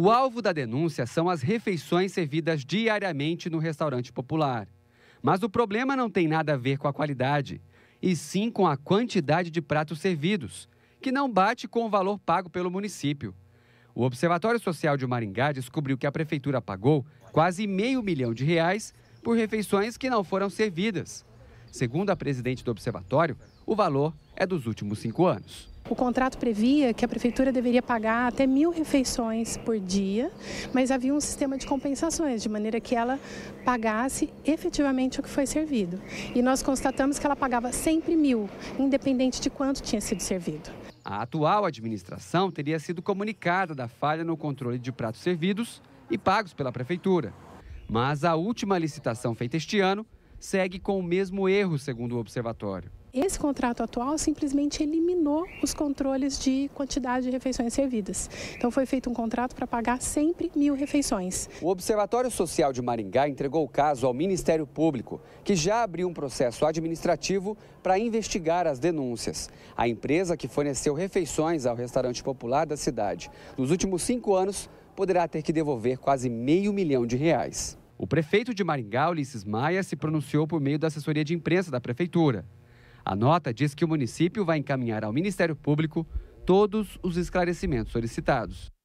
O alvo da denúncia são as refeições servidas diariamente no restaurante popular. Mas o problema não tem nada a ver com a qualidade, e sim com a quantidade de pratos servidos, que não bate com o valor pago pelo município. O Observatório Social de Maringá descobriu que a prefeitura pagou quase meio milhão de reais por refeições que não foram servidas. Segundo a presidente do observatório, o valor é dos últimos cinco anos. O contrato previa que a prefeitura deveria pagar até mil refeições por dia, mas havia um sistema de compensações, de maneira que ela pagasse efetivamente o que foi servido. E nós constatamos que ela pagava sempre mil, independente de quanto tinha sido servido. A atual administração teria sido comunicada da falha no controle de pratos servidos e pagos pela prefeitura. Mas a última licitação feita este ano segue com o mesmo erro, segundo o observatório. Esse contrato atual simplesmente eliminou os controles de quantidade de refeições servidas. Então foi feito um contrato para pagar sempre mil refeições. O Observatório Social de Maringá entregou o caso ao Ministério Público, que já abriu um processo administrativo para investigar as denúncias. A empresa que forneceu refeições ao restaurante popular da cidade nos últimos cinco anos poderá ter que devolver quase meio milhão de reais. O prefeito de Maringá, Ulisses Maia, se pronunciou por meio da assessoria de imprensa da prefeitura. A nota diz que o município vai encaminhar ao Ministério Público todos os esclarecimentos solicitados.